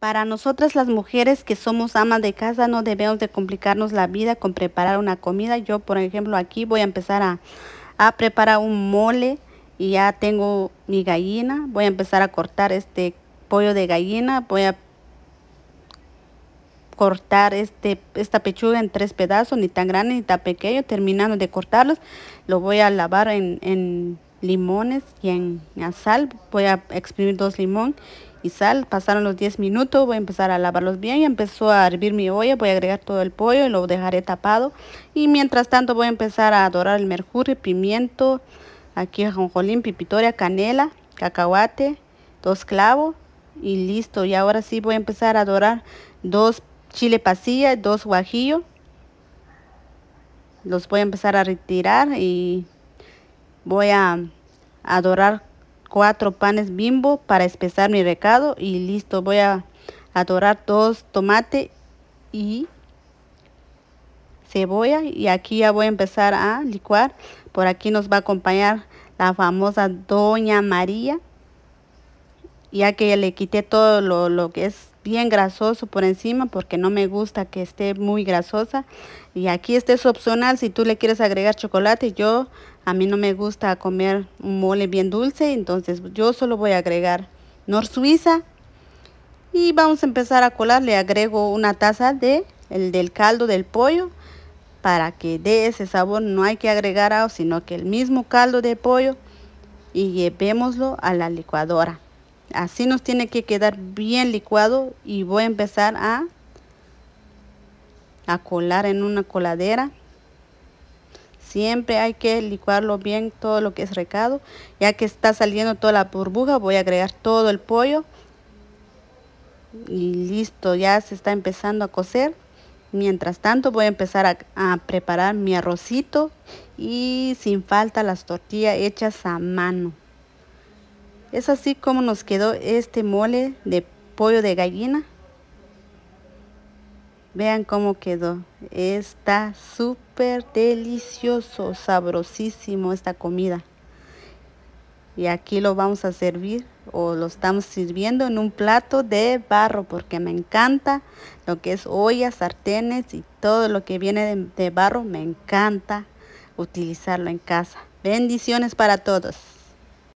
Para nosotras las mujeres que somos amas de casa no debemos de complicarnos la vida con preparar una comida. Yo, por ejemplo, aquí voy a empezar a, preparar un mole y ya tengo mi gallina. Voy a empezar a cortar este pollo de gallina. Voy a cortar este, esta pechuga en tres pedazos, ni tan grande ni tan pequeño. Terminando de cortarlos, lo voy a lavar en, limones y en, en sal. Voy a exprimir dos limones y sal. Pasaron los 10 minutos, voy a empezar a lavarlos bien. y empezó a hervir mi olla, voy a agregar todo el pollo y lo dejaré tapado. Y mientras tanto voy a empezar a dorar el mercurio, pimiento, aquí jonjolín pipitoria, canela, cacahuate, dos clavos y listo. Y ahora sí voy a empezar a dorar dos chile pasilla, dos guajillo Los voy a empezar a retirar y voy a, adorar cuatro panes bimbo para espesar mi recado y listo. Voy a adorar dos tomate y cebolla y aquí ya voy a empezar a licuar. Por aquí nos va a acompañar la famosa Doña María ya que le quité todo lo, que es bien grasoso por encima porque no me gusta que esté muy grasosa y aquí este es opcional si tú le quieres agregar chocolate yo a mí no me gusta comer un mole bien dulce entonces yo solo voy a agregar nor suiza y vamos a empezar a colar le agrego una taza de el del caldo del pollo para que dé ese sabor no hay que agregar algo sino que el mismo caldo de pollo y llevémoslo a la licuadora Así nos tiene que quedar bien licuado y voy a empezar a, a colar en una coladera. Siempre hay que licuarlo bien todo lo que es recado. Ya que está saliendo toda la burbuja voy a agregar todo el pollo. Y listo, ya se está empezando a cocer. Mientras tanto voy a empezar a, a, preparar mi arrocito y sin falta las tortillas hechas a mano. Es así como nos quedó este mole de pollo de gallina. Vean cómo quedó. Está súper delicioso, sabrosísimo esta comida. Y aquí lo vamos a servir o lo estamos sirviendo en un plato de barro porque me encanta lo que es ollas, sartenes y todo lo que viene de, de barro. Me encanta utilizarlo en casa. Bendiciones para todos.